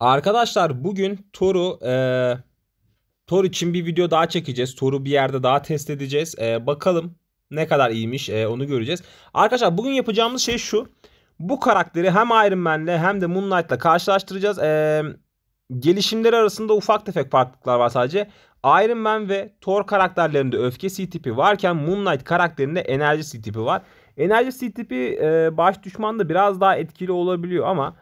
Arkadaşlar bugün Tor'u e, Tor için bir video daha çekeceğiz. Tor'u bir yerde daha test edeceğiz. E, bakalım ne kadar iyiymiş e, onu göreceğiz. Arkadaşlar bugün yapacağımız şey şu. Bu karakteri hem Iron Man'le hem de Moonlight'la karşılaştıracağız. E, gelişimleri arasında ufak tefek farklılıklar var sadece. Iron Man ve Thor karakterlerinde öfke C tipi varken Moonlight karakterinde enerji C tipi var. Enerji C tipi e, baş düşmanda biraz daha etkili olabiliyor ama...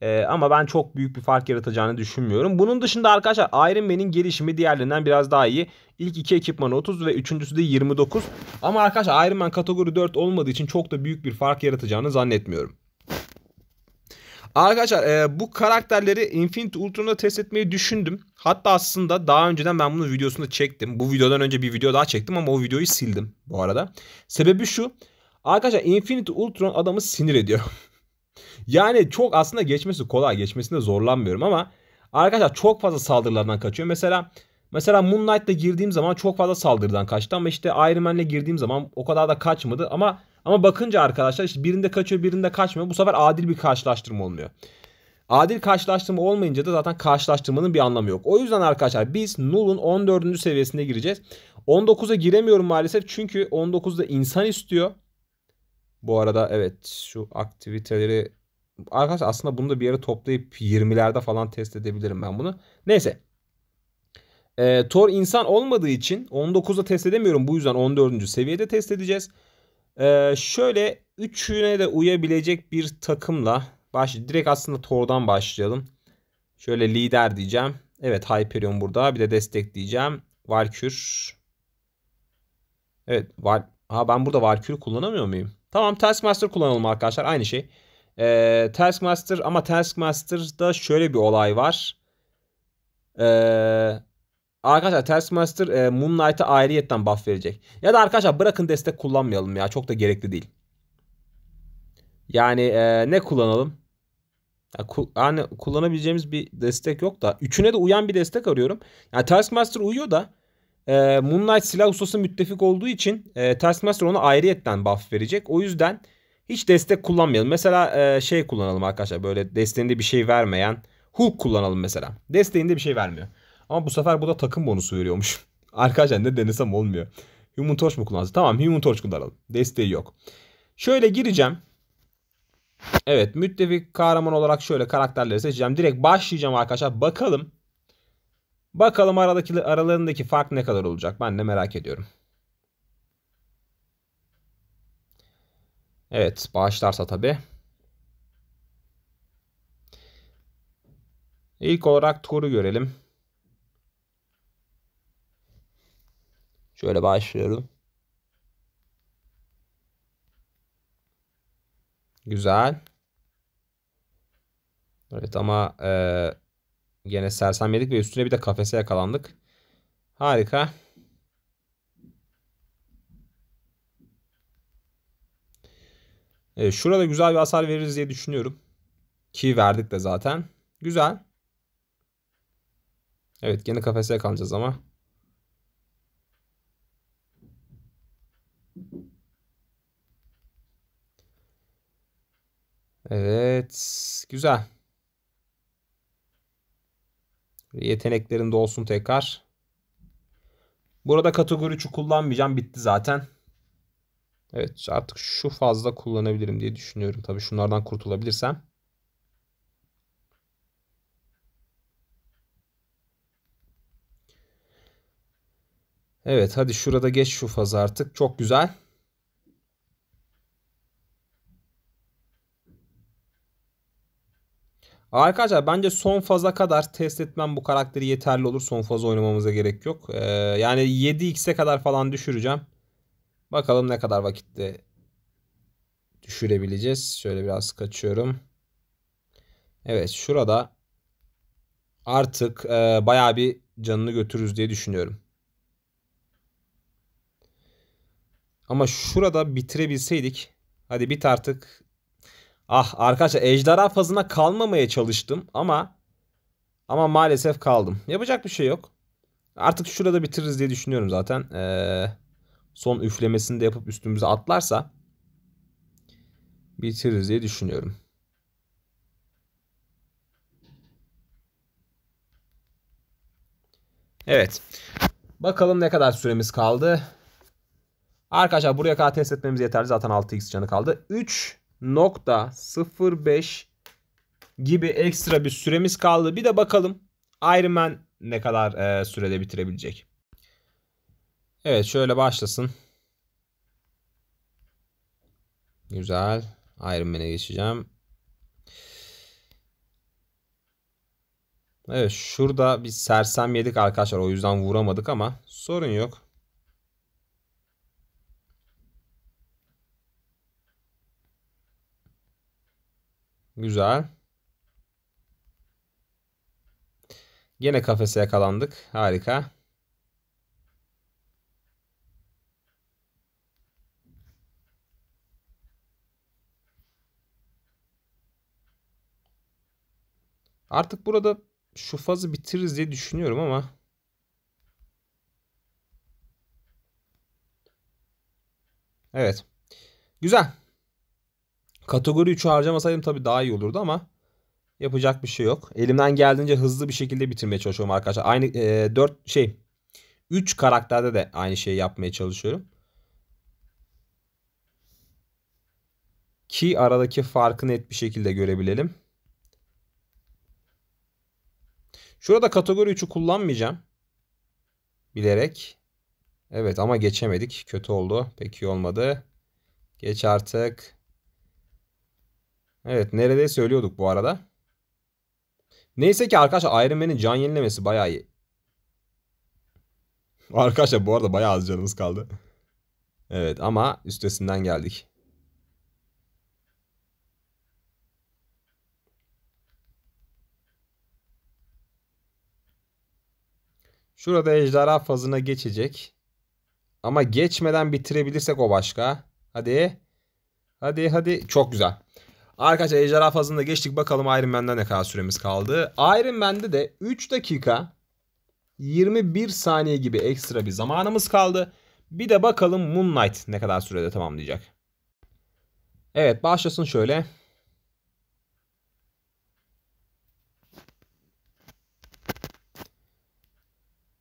Ee, ama ben çok büyük bir fark yaratacağını düşünmüyorum. Bunun dışında arkadaşlar Iron Man'in gelişimi diğerlerinden biraz daha iyi. İlk iki ekipmanı 30 ve üçüncüsü de 29. Ama arkadaşlar Iron Man kategori 4 olmadığı için çok da büyük bir fark yaratacağını zannetmiyorum. Arkadaşlar e, bu karakterleri Infinity Ultron'da test etmeyi düşündüm. Hatta aslında daha önceden ben bunun videosunu çektim. Bu videodan önce bir video daha çektim ama o videoyu sildim bu arada. Sebebi şu. Arkadaşlar Infinity Ultron adamı sinir ediyor. Yani çok aslında geçmesi kolay. Geçmesinde zorlanmıyorum ama arkadaşlar çok fazla saldırılardan kaçıyor. Mesela mesela Moonlight'la girdiğim zaman çok fazla saldırıdan kaçtı ama işte Iron Man'le girdiğim zaman o kadar da kaçmadı ama ama bakınca arkadaşlar işte birinde kaçıyor birinde kaçmıyor. Bu sefer adil bir karşılaştırma olmuyor. Adil karşılaştırma olmayınca da zaten karşılaştırmanın bir anlamı yok. O yüzden arkadaşlar biz Null'un 14. seviyesine gireceğiz. 19'a giremiyorum maalesef çünkü 19'da insan istiyor. Bu arada evet şu aktiviteleri arkadaşlar aslında bunu da bir yere toplayıp 20'lerde falan test edebilirim ben bunu. Neyse. E, Tor insan olmadığı için 19'da test edemiyorum. Bu yüzden 14. seviyede test edeceğiz. E, şöyle üçüne de uyabilecek bir takımla baş, direkt aslında Tor'dan başlayalım. Şöyle lider diyeceğim. Evet Hyperion burada. Bir de destek diyeceğim. Valkür. Evet. Var, ha, ben burada Valkür kullanamıyor muyum? Tamam Taskmaster kullanalım arkadaşlar. Aynı şey. Ee, Taskmaster ama Taskmaster'da şöyle bir olay var. Ee, arkadaşlar Taskmaster e, Moonlight'a ayrıyetten buff verecek. Ya da arkadaşlar bırakın destek kullanmayalım ya. Çok da gerekli değil. Yani e, ne kullanalım? Yani kullanabileceğimiz bir destek yok da. Üçüne de uyan bir destek arıyorum. Yani Taskmaster uyuyor da. E, Moon silah ustası müttefik olduğu için e, Taskmaster ona ayrıyetten buff verecek. O yüzden hiç destek kullanmayalım. Mesela e, şey kullanalım arkadaşlar böyle desteğinde bir şey vermeyen Hulk kullanalım mesela. Desteğinde bir şey vermiyor. Ama bu sefer bu da takım bonusu veriyormuş. arkadaşlar ne denesem olmuyor. Human Torch mu kullansın? Tamam Human Torch kullanalım. Desteği yok. Şöyle gireceğim. Evet müttefik kahraman olarak şöyle karakterleri seçeceğim. Direkt başlayacağım arkadaşlar. Bakalım Bakalım aradaki aralarındaki fark ne kadar olacak? Ben de merak ediyorum. Evet, bağışlarsa tabii. İlk olarak turu görelim. Şöyle başlıyorum. Güzel. Evet ama e, Gene sersem yedik ve üstüne bir de kafese yakalandık. Harika. Evet, şurada güzel bir hasar veririz diye düşünüyorum. Ki verdik de zaten. Güzel. Evet yeni kafese yakalanacağız ama. Evet. Güzel. Yeteneklerinde olsun tekrar. Burada kategori 3'ü kullanmayacağım. Bitti zaten. Evet artık şu fazla kullanabilirim diye düşünüyorum. Tabii şunlardan kurtulabilirsem. Evet hadi şurada geç şu fazı artık. Çok güzel. Arkadaşlar bence son faza kadar test etmem bu karakteri yeterli olur. Son faz oynamamıza gerek yok. Ee, yani 7x'e kadar falan düşüreceğim. Bakalım ne kadar vakitte düşürebileceğiz. Şöyle biraz kaçıyorum. Evet şurada artık e, bayağı bir canını götürürüz diye düşünüyorum. Ama şurada bitirebilseydik. Hadi bit artık. Ah arkadaşlar ejderha fazına kalmamaya çalıştım ama ama maalesef kaldım. Yapacak bir şey yok. Artık şurada bitiririz diye düşünüyorum zaten. Ee, son üflemesini de yapıp üstümüze atlarsa bitiririz diye düşünüyorum. Evet. Bakalım ne kadar süremiz kaldı. Arkadaşlar buraya kadar test etmemiz yeterli. Zaten 6x canı kaldı. 3 nokta 05 gibi ekstra bir süremiz kaldı. Bir de bakalım Iron Man ne kadar e, sürede bitirebilecek. Evet şöyle başlasın. Güzel. Iron Man'e geçeceğim. Evet şurada bir sersem yedik arkadaşlar. O yüzden vuramadık ama sorun yok. Güzel. Yine kafese yakalandık. Harika. Artık burada şu fazı bitiririz diye düşünüyorum ama Evet. Güzel. Kategori 3'ü harcamasaydım tabii daha iyi olurdu ama yapacak bir şey yok. Elimden geldiğince hızlı bir şekilde bitirmeye çalışıyorum arkadaşlar. Aynı e, 4 şey 3 karakterde de aynı şeyi yapmaya çalışıyorum. Ki aradaki farkı net bir şekilde görebilelim. Şurada kategori 3'ü kullanmayacağım. Bilerek. Evet ama geçemedik. Kötü oldu. Peki olmadı. Geç artık. Evet nerede söylüyorduk bu arada. Neyse ki arkadaşlar Iron Man'in can yenilemesi bayağı iyi. Arkadaşlar bu arada bayağı az canımız kaldı. Evet ama üstesinden geldik. Şurada ejderha fazına geçecek. Ama geçmeden bitirebilirsek o başka. Hadi. Hadi hadi. Çok güzel. Arkadaşlar ejderha fazında geçtik. Bakalım Iron Man'de ne kadar süremiz kaldı. Iron Man'de de 3 dakika 21 saniye gibi ekstra bir zamanımız kaldı. Bir de bakalım Moonlight ne kadar sürede tamamlayacak. Evet başlasın şöyle.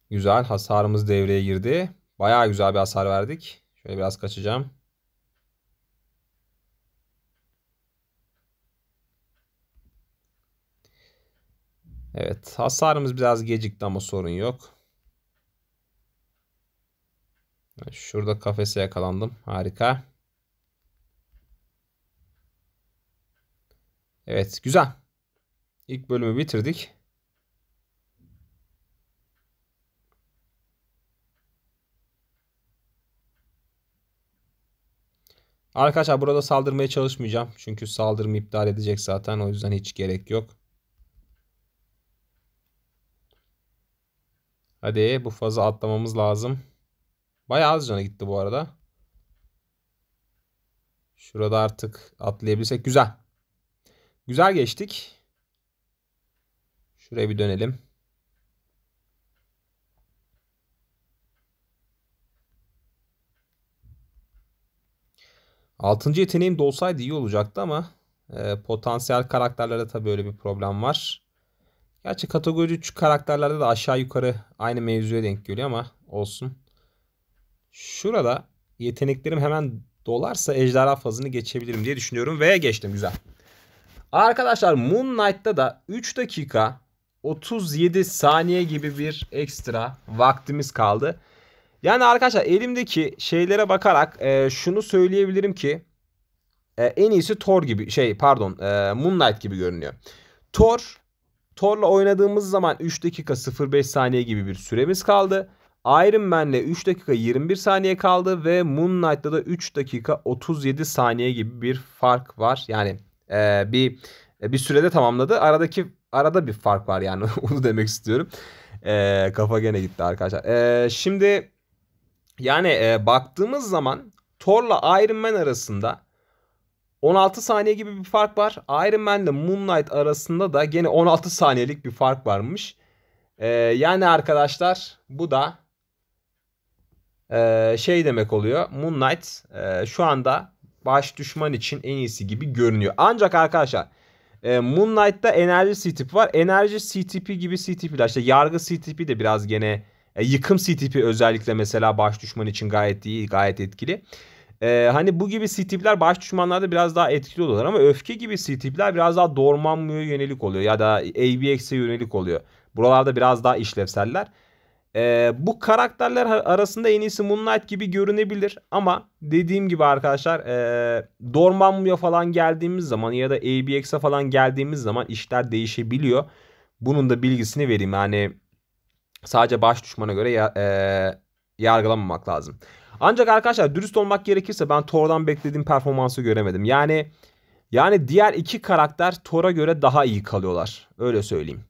Güzel hasarımız devreye girdi. Baya güzel bir hasar verdik. Şöyle biraz kaçacağım. Evet hasarımız biraz gecikti ama sorun yok. Şurada kafese yakalandım. Harika. Evet güzel. İlk bölümü bitirdik. Arkadaşlar burada saldırmaya çalışmayacağım. Çünkü saldırımı iptal edecek zaten. O yüzden hiç gerek yok. Hadi bu fazı atlamamız lazım. Bayağı az cana gitti bu arada. Şurada artık atlayabilirsek güzel. Güzel geçtik. Şuraya bir dönelim. Altıncı yeteneğim dolsaydı iyi olacaktı ama e, potansiyel karakterlerde tabii öyle bir problem var. Gerçi kategori 3 karakterlerde de aşağı yukarı aynı mevzuya denk geliyor ama olsun. Şurada yeteneklerim hemen dolarsa ejderha fazını geçebilirim diye düşünüyorum. Ve geçtim güzel. Arkadaşlar Moon Knight'ta da 3 dakika 37 saniye gibi bir ekstra vaktimiz kaldı. Yani arkadaşlar elimdeki şeylere bakarak e, şunu söyleyebilirim ki e, en iyisi Thor gibi şey pardon e, Moon Knight gibi görünüyor. Thor Thor'la oynadığımız zaman 3 dakika 05 saniye gibi bir süremiz kaldı. Iron Man'le 3 dakika 21 saniye kaldı ve Moon Knight'la da 3 dakika 37 saniye gibi bir fark var. Yani e, bir e, bir sürede tamamladı. Aradaki arada bir fark var yani onu demek istiyorum. E, kafa gene gitti arkadaşlar. E, şimdi yani e, baktığımız zaman Thor'la Iron Man arasında 16 saniye gibi bir fark var. Iron Man ile Moonlight arasında da gene 16 saniyelik bir fark varmış. Ee, yani arkadaşlar bu da e, şey demek oluyor. Moonlight e, şu anda baş düşman için en iyisi gibi görünüyor. Ancak arkadaşlar e, Moonlight'ta enerji CTP var. Enerji CTP gibi CTP'ler, tipler işte yargı CTP de biraz gene e, yıkım CTP özellikle mesela baş düşman için gayet iyi, gayet etkili. Ee, hani bu gibi C-tipler baş düşmanlarda biraz daha etkili oluyorlar ama öfke gibi C-tipler biraz daha dormanmıyor yönelik oluyor ya da ABX'e yönelik oluyor. Buralarda biraz daha işlevseller. Ee, bu karakterler arasında en iyisi Moonlight gibi görünebilir ama dediğim gibi arkadaşlar e, ee, Dormammu'ya falan geldiğimiz zaman ya da ABX'e falan geldiğimiz zaman işler değişebiliyor. Bunun da bilgisini vereyim yani sadece baş düşmana göre ya, e, yargılamamak lazım. Ancak arkadaşlar dürüst olmak gerekirse ben Thor'dan beklediğim performansı göremedim. Yani yani diğer iki karakter Thor'a göre daha iyi kalıyorlar. Öyle söyleyeyim.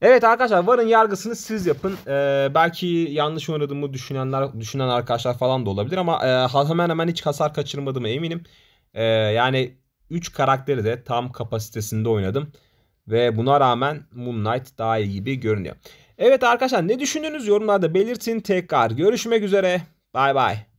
Evet arkadaşlar varın yargısını siz yapın. Ee, belki yanlış oynadığımı düşünenler düşünen arkadaşlar falan da olabilir ama e, hemen hemen hiç hasar kaçırmadığımı eminim. E, yani 3 karakteri de tam kapasitesinde oynadım. Ve buna rağmen Moon Knight daha iyi gibi görünüyor. Evet arkadaşlar ne düşündünüz yorumlarda belirtin. Tekrar görüşmek üzere. Bay bay.